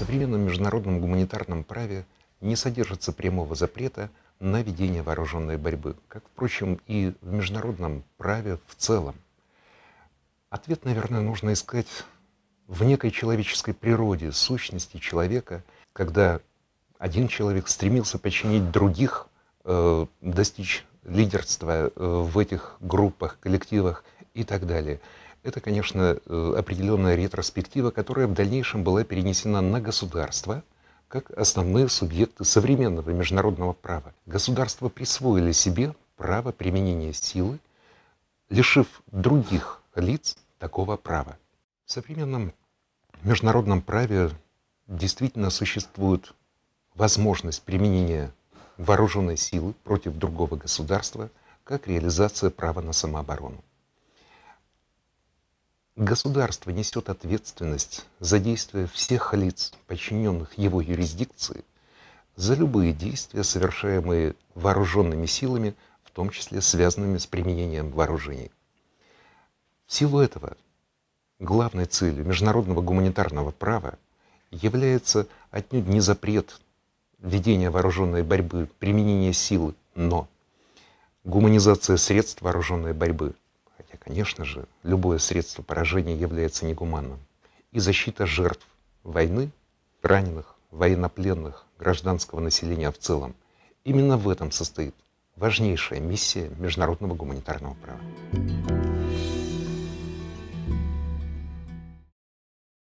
современном международном гуманитарном праве не содержится прямого запрета на ведение вооруженной борьбы, как, впрочем, и в международном праве в целом. Ответ, наверное, нужно искать в некой человеческой природе, сущности человека, когда один человек стремился подчинить других, э, достичь лидерства э, в этих группах, коллективах и так далее. Это, конечно, э, определенная ретроспектива, которая в дальнейшем была перенесена на государство как основные субъекты современного международного права. Государства присвоили себе право применения силы, лишив других лиц такого права. В современном международном праве действительно существует возможность применения вооруженной силы против другого государства как реализация права на самооборону. Государство несет ответственность за действия всех лиц, подчиненных его юрисдикции, за любые действия, совершаемые вооруженными силами, в том числе связанными с применением вооружений. В силу этого главной целью международного гуманитарного права является отнюдь не запрет ведения вооруженной борьбы, применения силы, но гуманизация средств вооруженной борьбы, Конечно же, любое средство поражения является негуманным. И защита жертв войны, раненых, военнопленных, гражданского населения в целом. Именно в этом состоит важнейшая миссия международного гуманитарного права.